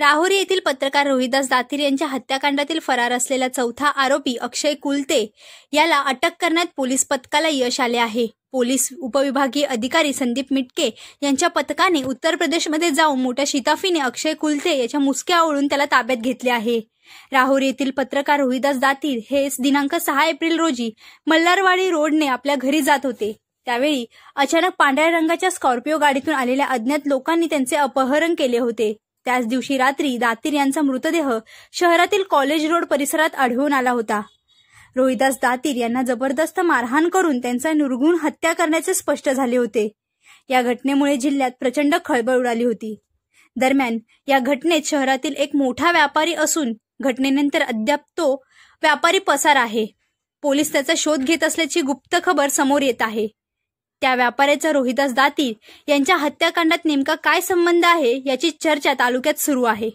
राहुरी येथील पत्रकार रोहिदास दातीर यांच्या हत्याकांडातील फरार असलेला चौथा आरोपी अक्षय कुलते याला अटक करण्यात पोलीस पथकाला यश आले आहे पोलीस उपविभागीय अधिकारी संदीप मिटके यांच्या पथकाने उत्तर प्रदेशमध्ये जाऊन मोठ्या शिताफीने अक्षय कुलते याच्या मुसक्या ओळून त्याला ताब्यात घेतले आहे राहुरी येथील पत्रकार रोहिदास दातीर हे दिनांक सहा एप्रिल रोजी मल्हारवाडी रोडने आपल्या घरी जात होते त्यावेळी अचानक पांढऱ्या रंगाच्या स्कॉर्पिओ गाडीतून आलेल्या अज्ञात लोकांनी त्यांचे अपहरण केले होते त्याच दिवशी रात्री दातीर यांचा मृतदेह शहरातील कॉलेज रोड परिसरात आढळून आला होता रोहिदास दातीर यांना जबरदस्त मारहाण करून त्यांचा निर्गुण हत्या करण्याचे स्पष्ट झाले होते या घटनेमुळे जिल्ह्यात प्रचंड खळबळ उडाली होती दरम्यान या घटनेत शहरातील एक मोठा व्यापारी असून घटनेनंतर अद्याप तो व्यापारी पसार आहे पोलीस त्याचा शोध घेत असल्याची गुप्त खबर समोर येत आहे त्या व्यापाऱ्याचा रोहिदास दाती यांच्या हत्याकांडात नेमका काय संबंध आहे याची चर्चा तालुक्यात सुरू आहे